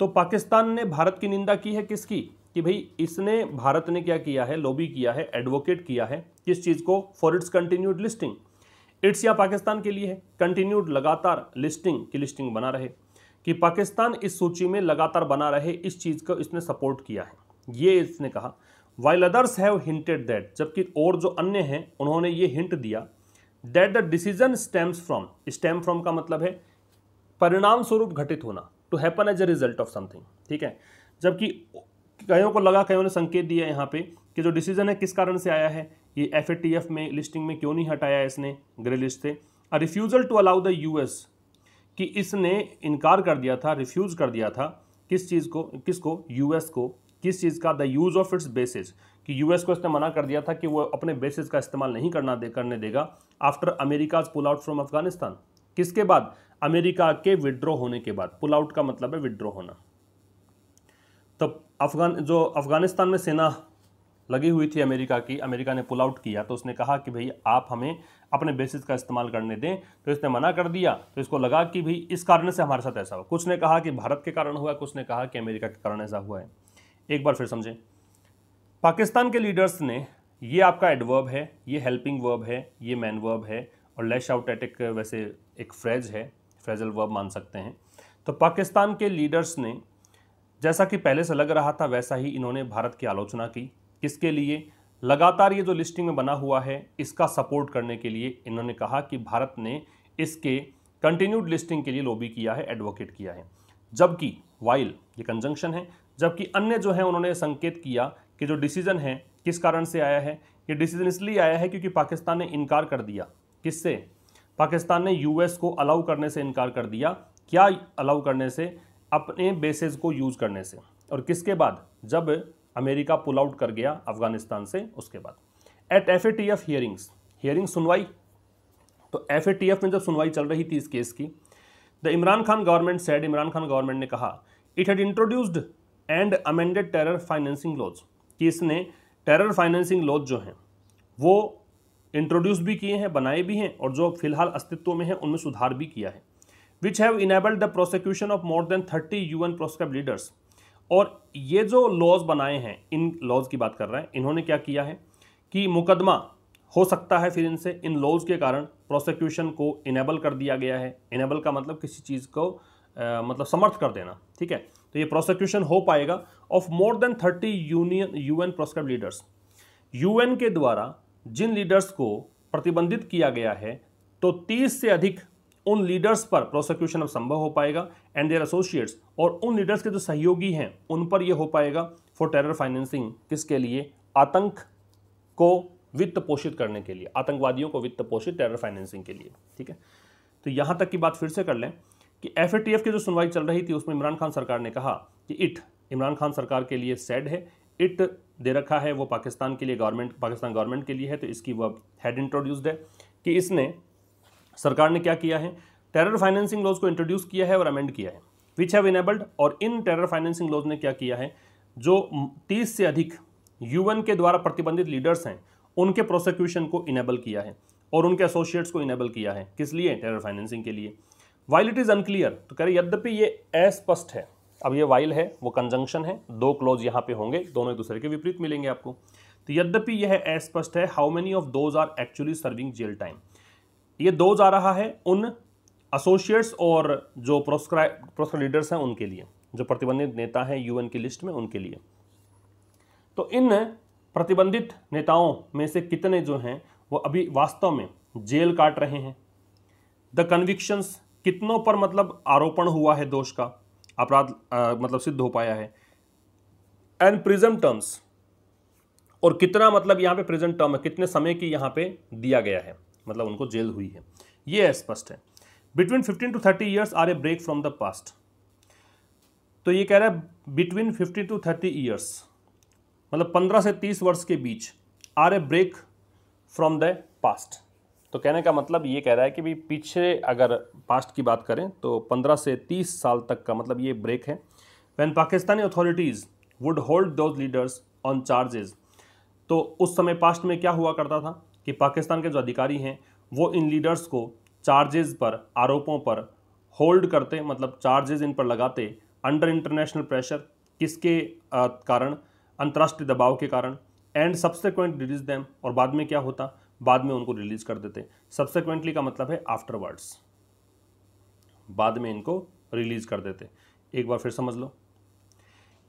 तो पाकिस्तान ने भारत की निंदा की है किसकी कि भाई इसने भारत ने क्या किया है लॉबी किया है एडवोकेट किया है किस चीज़ को for its continued listing its या पाकिस्तान के लिए है कंटिन्यूड लगातार लिस्टिंग की लिस्टिंग बना रहे कि पाकिस्तान इस सूची में लगातार बना रहे इस चीज़ को इसने सपोर्ट किया है ये इसने कहा while others have hinted that जबकि और जो अन्य हैं उन्होंने ये हिंट दिया that the decision stems from stem from का मतलब है परिणाम स्वरूप घटित होना to happen as a result of something ठीक है जबकि कईयों को लगा कईयों ने संकेत दिया यहाँ पे कि जो डिसीजन है किस कारण से आया है ये एफ में लिस्टिंग में क्यों नहीं हटाया इसने ग्रे लिस्ट से refusal to allow the US कि इसने इनकार कर दिया था रिफ्यूज़ कर दिया था किस चीज़ को किसको यूएस को किस चीज़ का the use of its basis कि यूएस को इसने मना कर दिया था कि वो अपने बेसिस का इस्तेमाल नहीं करना दे करने देगा after America's pull out from Afghanistan किसके बाद अमेरिका के विड्रॉ होने के बाद पुल आउट का मतलब है विड्रॉ होना तो अफगान जो अफगानिस्तान में सेना लगी हुई थी अमेरिका की अमेरिका ने पुल आउट किया तो उसने कहा कि भाई आप हमें अपने बेसिस का इस्तेमाल करने दें तो इसने मना कर दिया तो इसको लगा कि भाई इस कारण से हमारे साथ ऐसा हुआ कुछ ने कहा कि भारत के कारण हुआ कुछ ने कहा कि अमेरिका के कारण ऐसा हुआ है एक बार फिर समझें पाकिस्तान के लीडर्स ने ये आपका एडवर्ब है ये हेल्पिंग वर्ब है ये मैन वर्ब है और लेश आउट एटिक वैसे एक फ्रेज है फ्रेजल वर्ब मान सकते हैं तो पाकिस्तान के लीडर्स ने जैसा कि पहले से लग रहा था वैसा ही इन्होंने भारत की आलोचना की किसके लिए लगातार ये जो लिस्टिंग में बना हुआ है इसका सपोर्ट करने के लिए इन्होंने कहा कि भारत ने इसके कंटिन्यूड लिस्टिंग के लिए लॉबी किया है एडवोकेट किया है जबकि वाइल ये कंजंक्शन है जबकि अन्य जो है उन्होंने संकेत किया कि जो डिसीजन है किस कारण से आया है ये डिसीजन इसलिए आया है क्योंकि पाकिस्तान ने इनकार कर दिया किससे पाकिस्तान ने यूएस को अलाउ करने से इनकार कर दिया क्या अलाउ करने से अपने बेसिस को यूज़ करने से और किसके बाद जब अमेरिका पुल आउट कर गया अफगानिस्तान से उसके बाद at F A T F hearings hearing सुनवाई तो एफ ए टी एफ में जब सुनवाई चल रही थी इस केस की the Imran Khan government said Imran Khan government ने कहा it had introduced and amended terror financing laws कि इसने टेरर फाइनेंसिंग लॉज जो हैं वो इंट्रोड्यूस भी किए हैं बनाए भी हैं और जो फिलहाल अस्तित्व में हैं उनमें सुधार भी किया है which have enabled the prosecution of more than thirty U N proscribe leaders और ये जो लॉज बनाए हैं इन लॉज की बात कर रहे हैं इन्होंने क्या किया है कि मुकदमा हो सकता है फिर इनसे इन लॉज के कारण प्रोसिक्यूशन को इनेबल कर दिया गया है इनेबल का मतलब किसी चीज़ को आ, मतलब समर्थ कर देना ठीक है तो ये प्रोसिक्यूशन हो पाएगा of more than thirty union U N leaders U के द्वारा जिन लीडर्स को प्रतिबंधित किया गया है तो तीस से अधिक उन लीडर्स पर प्रोसिक्यूशन अब संभव हो पाएगा एंड देयर एसोसिएट्स और उन लीडर्स के जो सहयोगी हैं उन पर यह हो पाएगा फॉर टेरर फाइनेंसिंग किसके लिए आतंक को वित्त पोषित करने के लिए आतंकवादियों को वित्त पोषित टेरर फाइनेंसिंग के लिए ठीक है तो यहां तक की बात फिर से कर लें कि एफ की जो सुनवाई चल रही थी उसमें इमरान खान सरकार ने कहा कि इट इमरान खान सरकार के लिए सैड है इट दे रखा है वो पाकिस्तान के लिए गवर्नमेंट पाकिस्तान गवर्नमेंट के लिए है तो इसकी वह हेड इंट्रोड्यूस्ड है कि इसने सरकार ने क्या किया है टेरर फाइनेंसिंग लॉज को इंट्रोड्यूस किया है और अमेंड किया है विच हैव इनेबल्ड और इन टेरर फाइनेंसिंग लॉज ने क्या किया है जो तीस से अधिक यूएन के द्वारा प्रतिबंधित लीडर्स हैं उनके प्रोसिक्यूशन को इनेबल किया है और उनके एसोसिएट्स को इनेबल किया है किस लिए टेरर फाइनेंसिंग के लिए वाइल इट इज़ अनक्लियर तो कह रहे यद्यपि ये अस्पष्ट है अब ये वाइल है वो कंजंक्शन है दो क्लोज यहाँ पे होंगे दोनों एक दूसरे के विपरीत मिलेंगे आपको तो यद्यपि यह अस्पष्ट है how many of those are actually serving jail time ये दोज आ रहा है उन एसोसिएट्स और जो प्रोस्क्राइब प्रोस्क्राइब लीडर्स हैं उनके लिए जो प्रतिबंधित नेता हैं यूएन की लिस्ट में उनके लिए तो इन प्रतिबंधित नेताओं में से कितने जो हैं वो अभी वास्तव में जेल काट रहे हैं द कन्विक्शंस कितनों पर मतलब आरोपण हुआ है दोष का अपराध मतलब सिद्ध हो पाया है एंड प्रिजम टर्म्स और कितना मतलब यहाँ पे प्रेजेंट टर्म है कितने समय की यहाँ पे दिया गया है मतलब उनको जेल हुई है ये स्पष्ट है between fifteen to thirty years are a break from the past तो ये कह रहा है between fifteen to thirty years मतलब पंद्रह से तीस वर्ष के बीच are a break from the past तो कहने का मतलब ये कह रहा है कि भी पीछे अगर पास्ट की बात करें तो 15 से 30 साल तक का मतलब ये ब्रेक है when Pakistani authorities would hold those leaders on charges तो उस समय पास्ट में क्या हुआ करता था कि पाकिस्तान के जो अधिकारी हैं वो इन लीडर्स को चार्जेज पर आरोपों पर होल्ड करते मतलब चार्जेज इन पर लगाते अंडर इंटरनेशनल प्रेशर किसके कारण अंतर्राष्ट्रीय दबाव के कारण एंड सब्सिक्वेंट रिलीज दैम और बाद में क्या होता बाद में उनको रिलीज कर देते सब्सिक्वेंटली का मतलब है आफ्टरवर्ड्स बाद में इनको रिलीज कर देते एक बार फिर समझ लो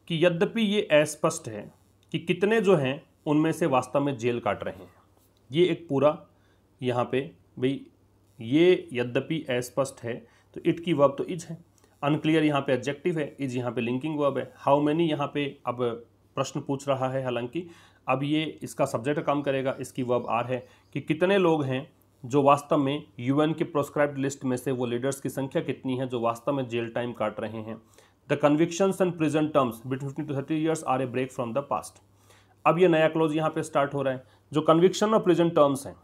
कि यद्यपि ये अस्पष्ट है कि कितने जो हैं उनमें से वास्तव में जेल काट रहे हैं ये एक पूरा यहाँ पे भाई ये यद्यपि अस्पष्ट है तो इट की वर्ब तो इज है अनक्लियर यहाँ पे एब्जेक्टिव है इज यहाँ पे लिंकिंग वर्ब है हाउ मैनी यहाँ पे अब प्रश्न पूछ रहा है हालांकि अब ये इसका सब्जेक्ट काम करेगा इसकी वर्ब आर है कि कितने लोग हैं जो वास्तव में यूएन के प्रोस्क्राइब लिस्ट में से वो लीडर्स की संख्या कितनी है जो वास्तव में जेल टाइम काट रहे हैं the convictions and present terms between fifteen to thirty years are a break from the past अब ये नया क्लोज यहाँ पे स्टार्ट हो रहा है जो कन्विक्शन और प्रेजेंट टर्म्स हैं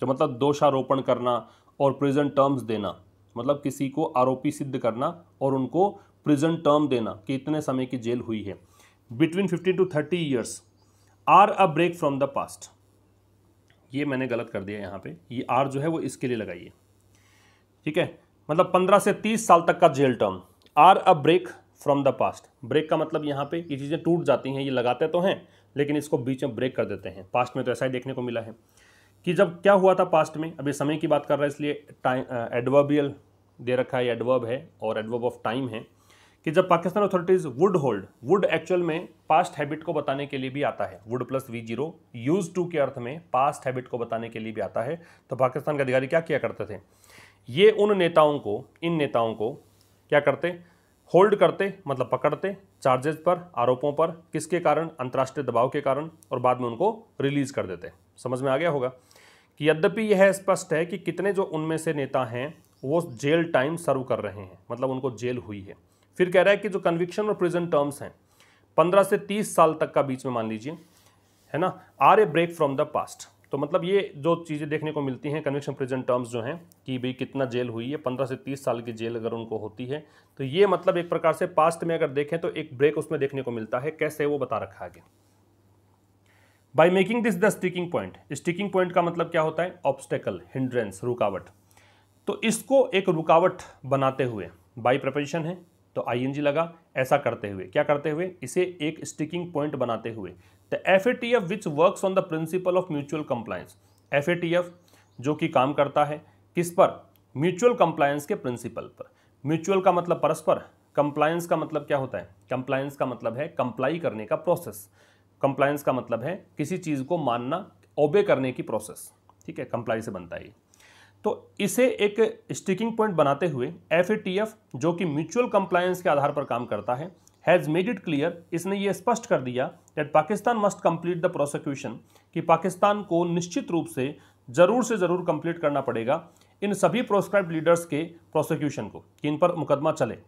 जो मतलब दोषारोपण करना और प्रेजेंट टर्म्स देना मतलब किसी को आरोपी सिद्ध करना और उनको प्रेजेंट टर्म देना कि इतने समय की जेल हुई है between fifteen to thirty years are a break from the past ये मैंने गलत कर दिया यहाँ पे ये आर जो है वो इसके लिए लगाइए ठीक है मतलब पंद्रह से तीस साल तक का jail term are a break from the past break का मतलब यहाँ पे ये चीज़ें टूट जाती हैं ये लगाते तो हैं लेकिन इसको बीच में ब्रेक कर देते हैं पास्ट में तो ऐसा ही देखने को मिला है कि जब क्या हुआ था पास्ट में अभी समय की बात कर रहा है इसलिए टाइम एडवर्बियल दे रखा है एडवर्ब है और एडवर्ब ऑफ टाइम है कि जब Pakistan authorities would hold would actual में पास्ट हैबिट को बताने के लिए भी आता है would plus V zero use to के अर्थ में पास्ट हैबिट को बताने के लिए भी आता है तो पाकिस्तान के अधिकारी क्या किया करते थे ये उन नेताओं को इन नेताओं को क्या करते होल्ड करते मतलब पकड़ते चार्जेस पर आरोपों पर किसके कारण अंतर्राष्ट्रीय दबाव के कारण और बाद में उनको रिलीज़ कर देते समझ में आ गया होगा कि यद्यपि यह स्पष्ट है कि कितने जो उनमें से नेता हैं वो जेल टाइम सर्व कर रहे हैं मतलब उनको जेल हुई है फिर कह रहा है कि जो कन्विक्शन और प्रिजन टर्म्स हैं पंद्रह से तीस साल तक का बीच में मान लीजिए है ना are a break from the past तो मतलब ये जो चीज़ें देखने को मिलती हैं कन्विक्शन प्रिजन टर्म्स जो हैं कि भाई कितना जेल हुई है पंद्रह से तीस साल की जेल अगर उनको होती है तो ये मतलब एक प्रकार से पास्ट में अगर देखें तो एक ब्रेक उसमें देखने को मिलता है कैसे वो बता रखा है आगे by making this the sticking point sticking point का मतलब क्या होता है ऑब्स्टेकल हिंड्रेंस रुकावट तो इसको एक रुकावट बनाते हुए बाई प्रपोजिशन है तो आईएनजी लगा ऐसा करते हुए क्या करते हुए इसे एक स्टिकिंग पॉइंट बनाते हुए the F A T F which work on the principle of mutual compliance F A T F जो कि काम करता है किस पर म्यूचुअल कंप्लायंस के प्रिंसिपल पर म्यूचुअल का मतलब परस्पर कंप्लायंस का मतलब क्या होता है कंप्लायंस का मतलब है कंप्लाई करने का प्रोसेस कंप्लायंस का मतलब है किसी चीज़ को मानना ओबे करने की प्रोसेस ठीक है कंप्लाई से बनता है तो इसे एक स्टिकिंग पॉइंट बनाते हुए एफ जो कि म्यूचुअल कंप्लायंस के आधार पर काम करता है हैज़ मेड इट क्लियर इसने ये स्पष्ट कर दिया that Pakistan must complete the prosecution कि पाकिस्तान को निश्चित रूप से ज़रूर से ज़रूर कंप्लीट करना पड़ेगा इन सभी प्रोस्क्राइब लीडर्स के प्रोसिक्यूशन को कि इन पर मुकदमा चले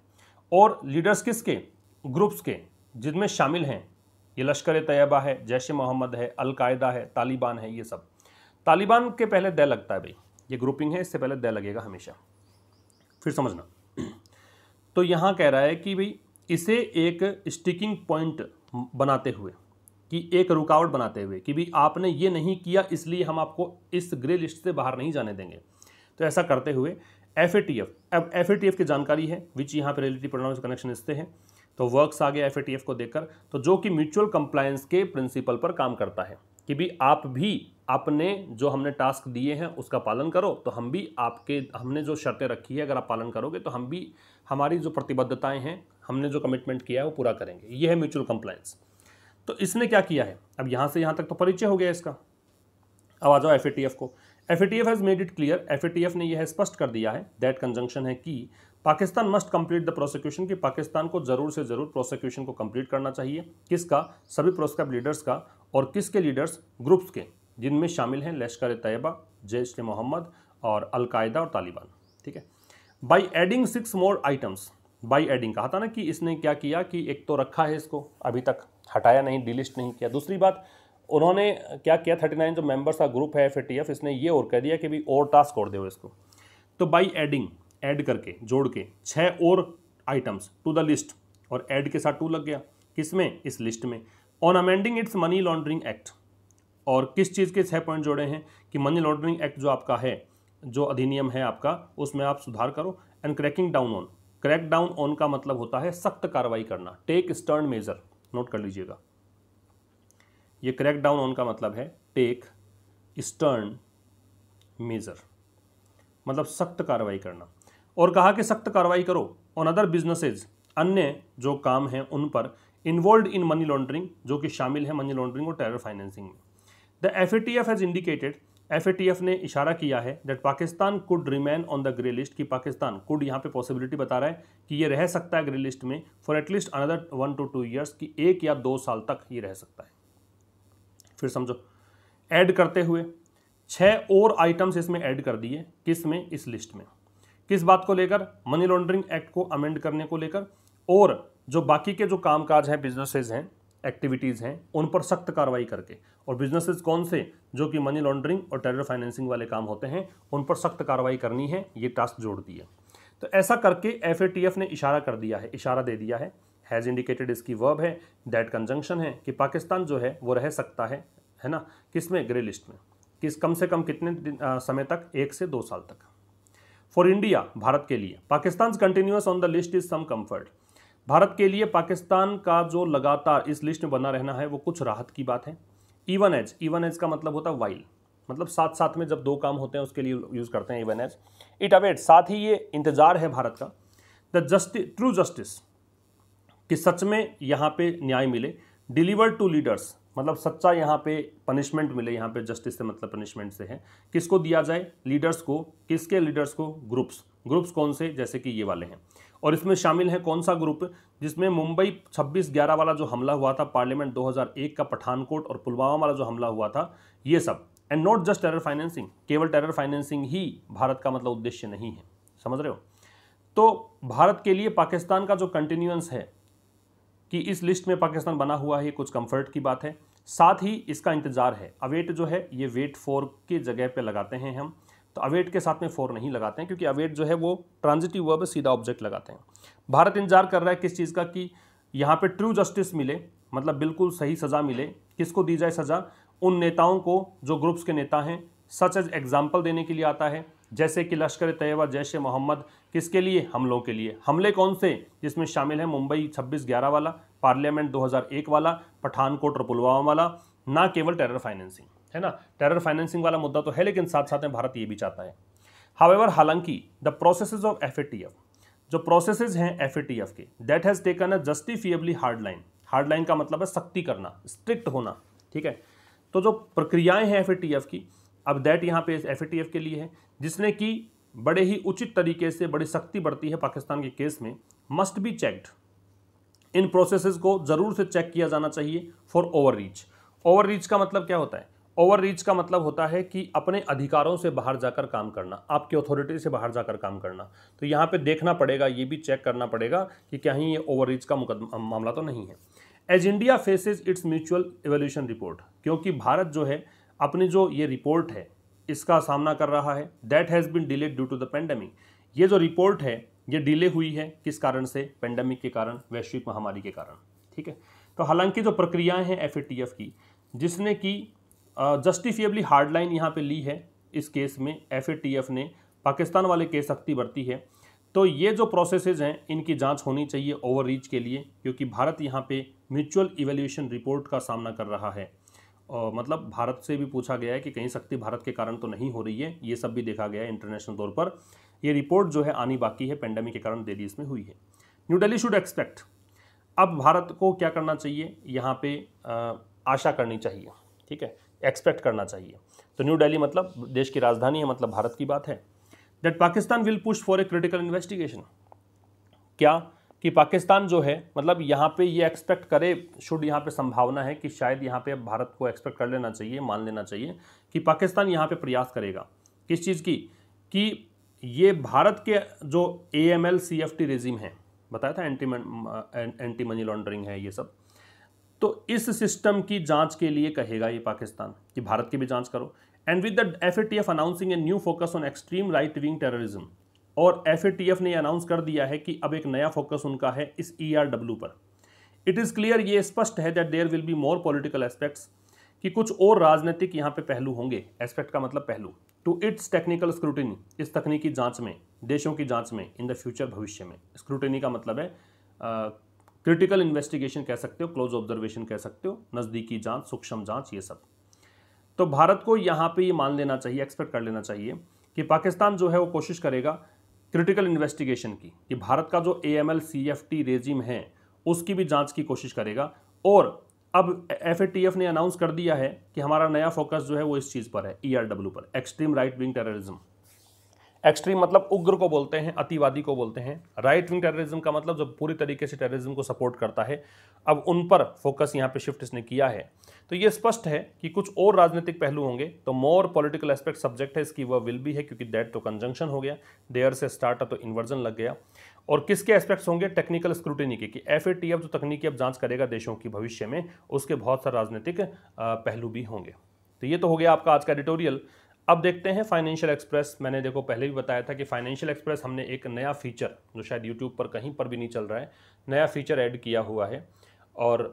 और लीडर्स किसके ग्रुप्स के जिनमें शामिल हैं ये लश्कर तैयबा है जैश मोहम्मद है अलकायदा है तालिबान है ये सब तालिबान के पहले दय लगता है भाई ये ग्रुपिंग है इससे पहले दय लगेगा हमेशा फिर समझना तो यहाँ कह रहा है कि भाई इसे एक स्टिकिंग पॉइंट बनाते हुए कि एक रुकावट बनाते हुए कि भाई आपने ये नहीं किया इसलिए हम आपको इस ग्रे लिस्ट से बाहर नहीं जाने देंगे तो ऐसा करते हुए एफ ए टी एफ अब एफ ए टी एफ की जानकारी है विच यहाँ पर रियलिटी प्रोनाउंस कनेक्शन इससे है तो वर्क्स आ गया एफ को देखकर तो जो कि म्यूचुअल कंप्लायंस के प्रिंसिपल पर काम करता है कि भी आप भी अपने जो हमने टास्क दिए हैं उसका पालन करो तो हम भी आपके हमने जो शर्तें रखी है अगर आप पालन करोगे तो हम भी हमारी जो प्रतिबद्धताएं हैं हमने जो कमिटमेंट किया है वो पूरा करेंगे ये है म्यूचुअल कंप्लायंस तो इसने क्या किया है अब यहाँ से यहाँ तक तो परिचय हो गया इसका अब आ जाओ एफ को F A T F has made it clear F A T F ने यह स्पष्ट कर दिया है दैट कंजंक्शन है कि Pakistan must complete the prosecution कि पाकिस्तान को जरूर से जरूर प्रोसिक्यूशन को कंप्लीट करना चाहिए किसका सभी प्रोस्क्राइब लीडर्स का और किसके लीडर्स ग्रुप्स के जिनमें शामिल हैं लश्कर तैयबा जैश मोहम्मद और अलकायदा और तालिबान ठीक है by adding six more items by adding कहा था ना कि इसने क्या किया कि एक तो रखा है इसको अभी तक हटाया नहीं डिलिस्ट नहीं किया दूसरी बात उन्होंने क्या किया थर्टी नाइन जो मेंबर्स का ग्रुप है एफ इसने ये और कह दिया कि भी और टास्क और दे इसको तो बाई एडिंग ऐड करके जोड़ के छः और आइटम्स टू द लिस्ट और ऐड के साथ टू लग गया किसमें इस लिस्ट में on amending its money laundering act और किस चीज़ के छः पॉइंट जोड़े हैं कि मनी लॉन्ड्रिंग एक्ट जो आपका है जो अधिनियम है आपका उसमें आप सुधार करो and cracking down on crack down on का मतलब होता है सख्त कार्रवाई करना टेक स्टर्न मेजर नोट कर लीजिएगा ये क्रैक डाउन ऑन का मतलब है टेक स्टर्न मेजर मतलब सख्त कार्रवाई करना और कहा कि सख्त कार्रवाई करो ऑन अदर बिजनेसेज अन्य जो काम हैं उन पर इन्वॉल्व इन मनी लॉन्ड्रिंग जो कि शामिल है मनी लॉन्ड्रिंग और टेरर फाइनेंसिंग में the F A T F has indicated F A T F ने इशारा किया है that Pakistan could remain on the grey list कि पाकिस्तान कुड यहाँ पे पॉसिबिलिटी बता रहा है कि ये रह सकता है ग्रे लिस्ट में for at least another one to two years कि एक या दो साल तक ये रह सकता है फिर समझो ऐड करते हुए छः और आइटम्स इसमें ऐड कर दिए किस में इस लिस्ट में किस बात को लेकर मनी लॉन्ड्रिंग एक्ट को अमेंड करने को लेकर और जो बाकी के जो कामकाज हैं बिजनेसेस हैं एक्टिविटीज़ हैं उन पर सख्त कार्रवाई करके और बिजनेसेस कौन से जो कि मनी लॉन्ड्रिंग और टेरर फाइनेंसिंग वाले काम होते हैं उन पर सख्त कार्रवाई करनी है ये टास्क जोड़ दिया तो ऐसा करके एफ ने इशारा कर दिया है इशारा दे दिया है हैज़ इंडिकेटेड इसकी वर्ब है डेट कंजंक्शन है कि पाकिस्तान जो है वो रह सकता है है ना किस में ग्रे लिस्ट में किस कम से कम कितने दिन, आ, समय तक एक से दो साल तक फॉर इंडिया भारत के लिए Pakistan continues on the list is some comfort Bharat के लिए पाकिस्तान का जो लगातार इस लिस्ट में बना रहना है वो कुछ राहत की बात है इवन एज इवन एज का मतलब होता है वाइल मतलब साथ साथ में जब दो काम होते हैं उसके लिए यूज़ करते हैं इवन एज इट अवेट साथ ही ये इंतज़ार है भारत का द जस्टिस ट्रू जस्टिस कि सच में यहाँ पे न्याय मिले डिलीवर टू लीडर्स मतलब सच्चा यहाँ पे पनिशमेंट मिले यहाँ पे जस्टिस से मतलब पनिशमेंट से है किसको दिया जाए लीडर्स को किसके लीडर्स को ग्रुप्स ग्रुप्स कौन से जैसे कि ये वाले हैं और इसमें शामिल है कौन सा ग्रुप जिसमें मुंबई 26 ग्यारह वाला जो हमला हुआ था पार्लियामेंट 2001 का पठानकोट और पुलवामा वाला जो हमला हुआ था ये सब and not just terror financing केवल टेरर फाइनेंसिंग ही भारत का मतलब उद्देश्य नहीं है समझ रहे हो तो भारत के लिए पाकिस्तान का जो कंटिन्यूंस है कि इस लिस्ट में पाकिस्तान बना हुआ है कुछ कंफर्ट की बात है साथ ही इसका इंतज़ार है अवेट जो है ये वेट फोर के जगह पे लगाते हैं हम तो अवेट के साथ में फोर नहीं लगाते हैं क्योंकि अवेट जो है वो ट्रांजिटिव वर्ब सीधा ऑब्जेक्ट लगाते हैं भारत इंतजार कर रहा है किस चीज़ का कि यहाँ पर ट्रू जस्टिस मिले मतलब बिल्कुल सही सज़ा मिले किसको दी जाए सज़ा उन नेताओं को जो ग्रुप्स के नेता हैं सच एज एग्जाम्पल देने के लिए आता है जैसे कि लश्कर तैयबा जैश मोहम्मद किसके लिए हमलों के लिए हमले कौन से जिसमें शामिल हैं मुंबई छब्बीस ग्यारह वाला पार्लियामेंट 2001 वाला पठानकोट और पुलवामा वाला ना केवल टेरर फाइनेंसिंग है ना टेरर फाइनेंसिंग वाला मुद्दा तो है लेकिन साथ साथ में भारत ये भी चाहता है हावेवर हालांकि द प्रोसेस ऑफ एफ जो प्रोसेस हैं एफ के that has taken a justifiably hard line hard line का मतलब है सख्ती करना स्ट्रिक्ट होना ठीक है तो जो प्रक्रियाएं हैं एफ की अब दैट यहाँ पे एफ के लिए है जिसने कि बड़े ही उचित तरीके से बड़ी सख्ती बढ़ती है पाकिस्तान के केस में must be checked in process को ज़रूर से चेक किया जाना चाहिए for overreach overreach का मतलब क्या होता है ओवर रीच का मतलब होता है कि अपने अधिकारों से बाहर जाकर काम करना आपकी अथॉरिटी से बाहर जाकर काम करना तो यहाँ पे देखना पड़ेगा ये भी चेक करना पड़ेगा कि कहीं ये ओवर रीच का मुकदमा मामला तो नहीं है as India faces its mutual evaluation report क्योंकि भारत जो है अपनी जो ये रिपोर्ट है इसका सामना कर रहा है that has been delayed due to the pandemic ये जो रिपोर्ट है ये डिले हुई है किस कारण से पेंडेमिक के कारण वैश्विक महामारी के कारण ठीक है तो हालांकि जो प्रक्रियाएं हैं एफ की जिसने कि जस्टिफिएबली हार्ड लाइन यहाँ पर ली है इस केस में एफ ने पाकिस्तान वाले केस सख्ती बरती है तो ये जो प्रोसेसेस हैं इनकी जांच होनी चाहिए ओवररीच के लिए क्योंकि भारत यहाँ पे म्यूचुअल इवेल्यूशन रिपोर्ट का सामना कर रहा है और मतलब भारत से भी पूछा गया है कि कहीं सख्ती भारत के कारण तो नहीं हो रही है ये सब भी देखा गया है इंटरनेशनल तौर पर ये रिपोर्ट जो है आनी बाकी है पेंडेमिक के कारण देरी इसमें हुई है न्यू डेली शुड एक्सपेक्ट अब भारत को क्या करना चाहिए यहाँ पे आशा करनी चाहिए ठीक है एक्सपेक्ट करना चाहिए तो न्यू दिल्ली मतलब देश की राजधानी है मतलब भारत की बात है that Pakistan will push for a critical investigation क्या कि पाकिस्तान जो है मतलब यहाँ पे ये एक्सपेक्ट करे शुड यहाँ पे संभावना है कि शायद यहाँ पे भारत को एक्सपेक्ट कर लेना चाहिए मान लेना चाहिए कि पाकिस्तान यहाँ पे प्रयास करेगा किस चीज़ की कि ये भारत के जो A M L C F T regime है बताया था एंटी एंटी मनी लॉन्ड्रिंग है ये सब तो इस सिस्टम की जांच के लिए कहेगा ये पाकिस्तान कि भारत की भी जांच करो and with the F A T F announcing a new focus on extreme right wing terrorism और एफ ने अनाउंस कर दिया है कि अब एक नया फोकस उनका है इस ई e पर इट इज़ क्लियर ये स्पष्ट है that there will be more political aspects कि कुछ और राजनीतिक यहाँ पे पहलू होंगे एस्पेक्ट का मतलब पहलू टू इट्स टेक्निकल स्क्रूटनी इस तकनीकी जांच में देशों की जांच में इन द फ्यूचर भविष्य में स्क्रूटनी का मतलब है क्रिटिकल इन्वेस्टिगेशन कह सकते हो क्लोज ऑब्जर्वेशन कह सकते हो नज़दीकी जांच सूक्ष्म जांच ये सब तो भारत को यहाँ पे ये मान लेना चाहिए एक्सपेक्ट कर लेना चाहिए कि पाकिस्तान जो है वो कोशिश करेगा क्रिटिकल इन्वेस्टिगेशन की कि भारत का जो A M L C F T regime है उसकी भी जांच की कोशिश करेगा और अब एफ ए टी एफ ने अनाउंस कर दिया है कि हमारा नया फोकस जो है वो इस चीज़ पर है ई आर डब्ल्यू पर extreme right wing terrorism extreme मतलब उग्र को बोलते हैं अतिवादी को बोलते हैं राइट विंग टेररिज्म का मतलब जो पूरी तरीके से टेररिज्म को सपोर्ट करता है अब उन पर फोकस यहाँ पे शिफ्ट इसने किया है तो ये स्पष्ट है कि कुछ और राजनीतिक पहलू होंगे तो मोर पॉलिटिकल एस्पेक्ट सब्जेक्ट है इसकी वह विल भी है क्योंकि दैट तो कंजंक्शन हो गया देयर से स्टार्ट तो इन्वर्जन लग गया और किसके एस्पेक्ट्स होंगे टेक्निकल स्क्रूटिनी के कि एफ जो तकनीकी अब जांच करेगा देशों की भविष्य में उसके बहुत सारे राजनीतिक पहलू भी होंगे तो ये तो हो गया आपका आज का एडिटोरियल अब देखते हैं फाइनेंशियल एक्सप्रेस मैंने देखो पहले भी बताया था कि फाइनेंशियल एक्सप्रेस हमने एक नया फीचर जो शायद यूट्यूब पर कहीं पर भी नहीं चल रहा है नया फीचर ऐड किया हुआ है और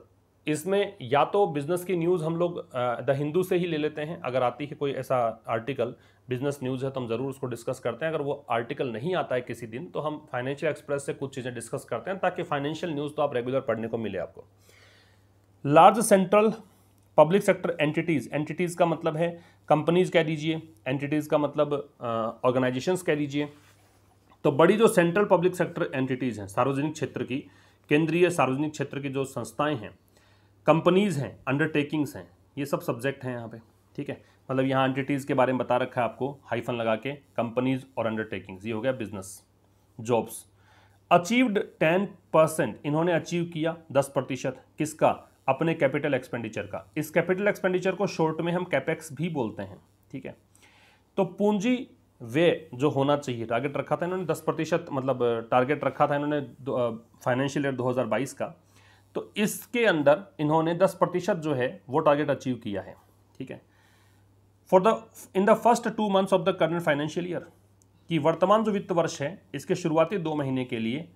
इसमें या तो बिज़नेस की न्यूज़ हम लोग द हिंदू से ही ले लेते हैं अगर आती है कोई ऐसा आर्टिकल बिज़नेस न्यूज़ है तो हम ज़रूर उसको डिस्कस करते हैं अगर वो आर्टिकल नहीं आता है किसी दिन तो हम फाइनेंशियल एक्सप्रेस से कुछ चीज़ें डिस्कस करते हैं ताकि फाइनेंशियल न्यूज़ तो आप रेगुलर पढ़ने को मिले आपको large central public sector entities entities का मतलब है कंपनीज़ कह दीजिए एंटिटीज़ का मतलब ऑर्गेनाइजेशंस कह दीजिए तो बड़ी जो सेंट्रल पब्लिक सेक्टर एंटिटीज़ हैं सार्वजनिक क्षेत्र की केंद्रीय सार्वजनिक क्षेत्र की जो संस्थाएं हैं कंपनीज़ हैं अंडरटेकिंग्स हैं ये सब सब्जेक्ट हैं यहाँ पे ठीक है मतलब यहाँ एंटिटीज़ के बारे में बता रखा है आपको हाइफन लगा के कंपनीज़ और अंडरटेकिंग्स ये हो गया business jobs achieved ten percent इन्होंने अचीव किया दस प्रतिशत किसका अपने कैपिटल एक्सपेंडिचर का इस कैपिटल एक्सपेंडिचर को शॉर्ट में हम कैपेक्स भी बोलते हैं ठीक है तो पूंजी वे जो होना चाहिए टारगेट रखा था इन्होंने दस प्रतिशत मतलब टारगेट रखा था इन्होंने फाइनेंशियल ईयर 2022 का तो इसके अंदर इन्होंने दस प्रतिशत जो है वो टारगेट अचीव किया है ठीक है for the in the first two months of the current financial year कि वर्तमान जो वित्त वर्ष है इसके शुरुआती दो महीने के लिए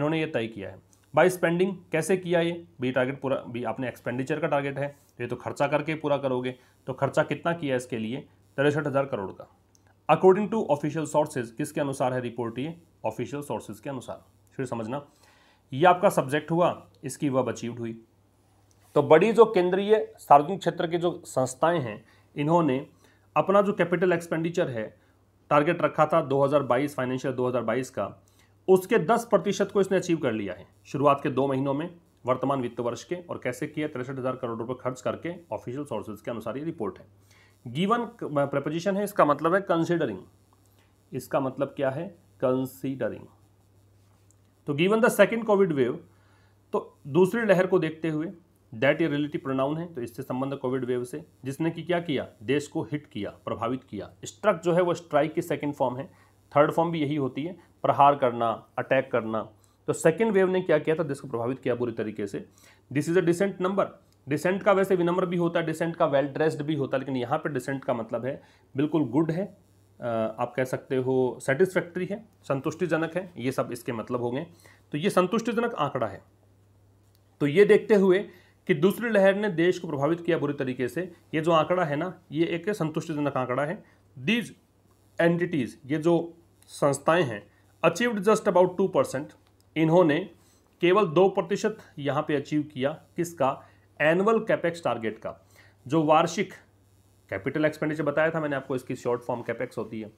इन्होंने ये तय किया है बाई स्पेंडिंग कैसे किया ये बी टारगेट पूरा बी आपने एक्सपेंडिचर का टारगेट है ये तो खर्चा करके पूरा करोगे तो खर्चा कितना किया इसके लिए तिरसठ हज़ार करोड़ का अकॉर्डिंग टू ऑफिशियल सोर्सेज किसके अनुसार है रिपोर्ट ये ऑफिशियल सोर्सेज के अनुसार फिर समझना ये आपका सब्जेक्ट हुआ इसकी वब अचीव्ड हुई तो बड़ी जो केंद्रीय सार्वजनिक क्षेत्र के जो संस्थाएं हैं इन्होंने अपना जो कैपिटल एक्सपेंडिचर है टारगेट रखा था 2022 फाइनेंशियल 2022 का उसके 10 प्रतिशत को इसने अचीव कर लिया है शुरुआत के दो महीनों में वर्तमान वित्त वर्ष के और कैसे किया तिरसठ हज़ार करोड़ रुपए खर्च करके ऑफिशियल सोर्सेज के अनुसार ये रिपोर्ट है गिवन प्रपोजिशन है इसका मतलब है कंसिडरिंग इसका मतलब क्या है कंसिडरिंग तो given the second covid wave तो दूसरी लहर को देखते हुए दैट ये रिलेटिव प्रोनाउन है तो इससे संबंध कोविड वेव से जिसने कि क्या किया देश को हिट किया प्रभावित किया स्ट्रक जो है वो स्ट्राइक की सेकेंड फॉर्म है थर्ड फॉर्म भी यही होती है प्रहार करना अटैक करना तो सेकेंड वेव ने क्या किया था देश को प्रभावित किया बुरी तरीके से this is a decent number decent का वैसे विनम्र भी होता है डिसेंट का वेल ड्रेस्ड भी होता है लेकिन यहाँ पर डिसेंट का मतलब है बिल्कुल गुड है आप कह सकते हो सेटिस्फैक्ट्री है संतुष्टिजनक है ये सब इसके मतलब होंगे तो ये संतुष्टिजनक आंकड़ा है तो ये देखते हुए कि दूसरी लहर ने देश को प्रभावित किया बुरी तरीके से ये जो आंकड़ा है ना ये एक संतुष्टिजनक आंकड़ा है दीज एंटिटीज़ ये जो संस्थाएं हैं achieved just about two percent इन्होंने केवल दो प्रतिशत यहाँ पे अचीव किया किसका एनुअल कैपेक्स टारगेट का जो वार्षिक कैपिटल एक्सपेंडिचर बताया था मैंने आपको इसकी शॉर्ट फॉर्म कैपेक्स होती है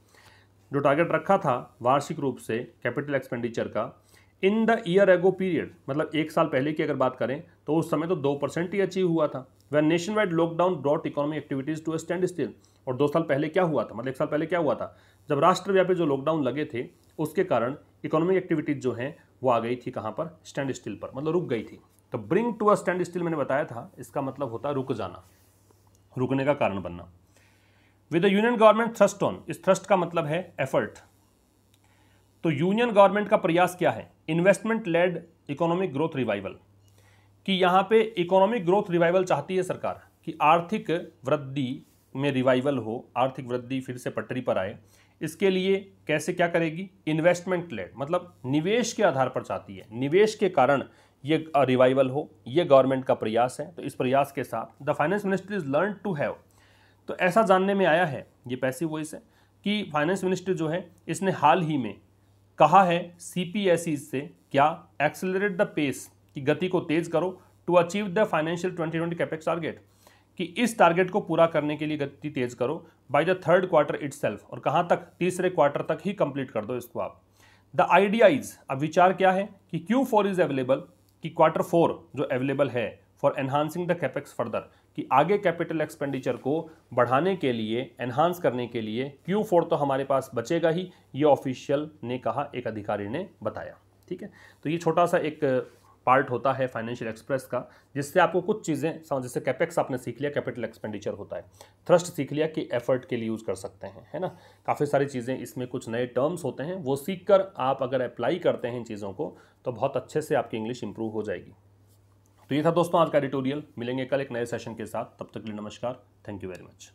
जो टारगेट रखा था वार्षिक रूप से कैपिटल एक्सपेंडिचर का in the year ago period मतलब एक साल पहले की अगर बात करें तो उस समय तो दो परसेंट ही अचीव हुआ था वह nationwide lockdown brought economic activities to standstill और दो साल पहले क्या हुआ था मतलब एक साल पहले क्या हुआ था जब राष्ट्रव्यापी जो लॉकडाउन लगे थे उसके कारण इकोनॉमिक एक्टिविटीज़ जो हैं वो आ गई थी कहाँ पर स्टैंड स्टिल पर मतलब रुक गई थी तो bring to a standstill मैंने बताया था इसका मतलब होता है रुक जाना रुकने का कारण बनना with the union government thrust on इस थ्रस्ट का मतलब है एफर्ट तो यूनियन गवर्नमेंट का प्रयास क्या है investment led economic growth revival कि यहाँ पे इकोनॉमिक ग्रोथ रिवाइवल चाहती है सरकार कि आर्थिक वृद्धि में रिवाइवल हो आर्थिक वृद्धि फिर से पटरी पर आए इसके लिए कैसे क्या करेगी इन्वेस्टमेंट लेड मतलब निवेश के आधार पर चाहती है निवेश के कारण ये रिवाइवल हो ये गवर्नमेंट का प्रयास है तो इस प्रयास के साथ the finance ministry is learn to have तो ऐसा जानने में आया है ये पैसिव वॉइस है कि फाइनेंस मिनिस्टर जो है इसने हाल ही में कहा है सी e से क्या एक्सेलरेट द पेस की गति को तेज़ करो to achieve the financial twenty twenty capex target कि इस टारगेट को पूरा करने के लिए गति तेज करो by the third quarter it और कहाँ तक तीसरे क्वार्टर तक ही कंप्लीट कर दो इसको आप द आइडिया इज अब विचार क्या है कि क्यू फोर इज अवेलेबल कि क्वार्टर फोर जो अवेलेबल है for enhancing the capex further कि आगे कैपिटल एक्सपेंडिचर को बढ़ाने के लिए एनहांस करने के लिए क्यू फोर तो हमारे पास बचेगा ही ये ऑफिशियल ने कहा एक अधिकारी ने बताया ठीक है तो ये छोटा सा एक पार्ट होता है फाइनेंशियल एक्सप्रेस का जिससे आपको कुछ चीज़ें समझ जैसे कैपेक्स आपने सीख लिया कैपिटल एक्सपेंडिचर होता है थ्रस्ट सीख लिया कि एफर्ट के लिए यूज़ कर सकते हैं है ना काफ़ी सारी चीज़ें इसमें कुछ नए टर्म्स होते हैं वो सीख कर आप अगर अप्लाई करते हैं इन चीज़ों को तो बहुत अच्छे से आपकी इंग्लिश इंप्रूव हो जाएगी तो ये था दोस्तों आज का एडिटोरियल मिलेंगे कल एक नए सेशन के साथ तब तक के लिए नमस्कार थैंक यू वेरी मच